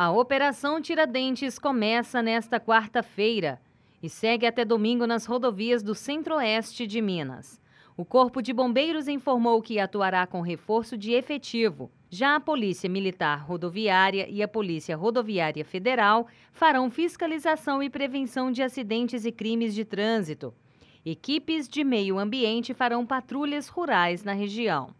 A Operação Tiradentes começa nesta quarta-feira e segue até domingo nas rodovias do centro-oeste de Minas. O Corpo de Bombeiros informou que atuará com reforço de efetivo. Já a Polícia Militar Rodoviária e a Polícia Rodoviária Federal farão fiscalização e prevenção de acidentes e crimes de trânsito. Equipes de meio ambiente farão patrulhas rurais na região.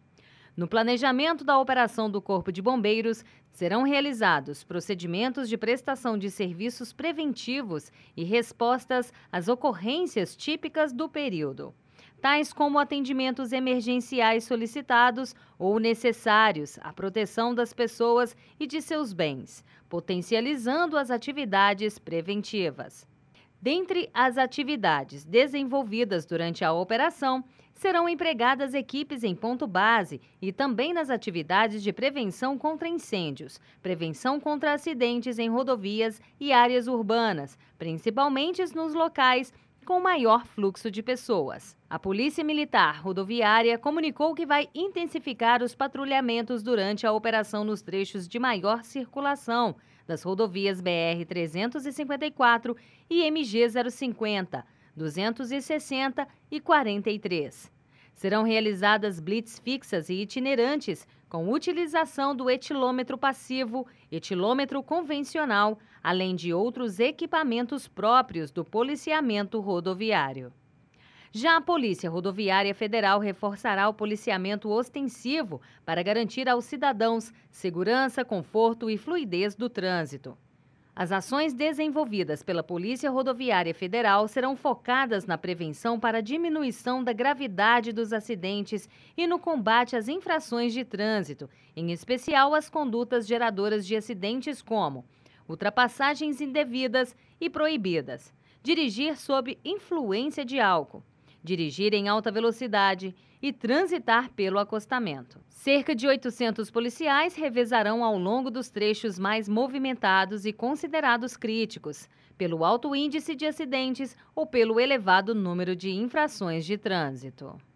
No planejamento da operação do Corpo de Bombeiros, serão realizados procedimentos de prestação de serviços preventivos e respostas às ocorrências típicas do período tais como atendimentos emergenciais solicitados ou necessários à proteção das pessoas e de seus bens, potencializando as atividades preventivas. Dentre as atividades desenvolvidas durante a operação, serão empregadas equipes em ponto base e também nas atividades de prevenção contra incêndios, prevenção contra acidentes em rodovias e áreas urbanas, principalmente nos locais com maior fluxo de pessoas. A Polícia Militar Rodoviária comunicou que vai intensificar os patrulhamentos durante a operação nos trechos de maior circulação das rodovias BR-354 e MG-050, 260 e 43. Serão realizadas blitz fixas e itinerantes, com utilização do etilômetro passivo, etilômetro convencional, além de outros equipamentos próprios do policiamento rodoviário. Já a Polícia Rodoviária Federal reforçará o policiamento ostensivo para garantir aos cidadãos segurança, conforto e fluidez do trânsito. As ações desenvolvidas pela Polícia Rodoviária Federal serão focadas na prevenção para diminuição da gravidade dos acidentes e no combate às infrações de trânsito, em especial as condutas geradoras de acidentes como ultrapassagens indevidas e proibidas, dirigir sob influência de álcool, dirigir em alta velocidade e transitar pelo acostamento. Cerca de 800 policiais revezarão ao longo dos trechos mais movimentados e considerados críticos, pelo alto índice de acidentes ou pelo elevado número de infrações de trânsito.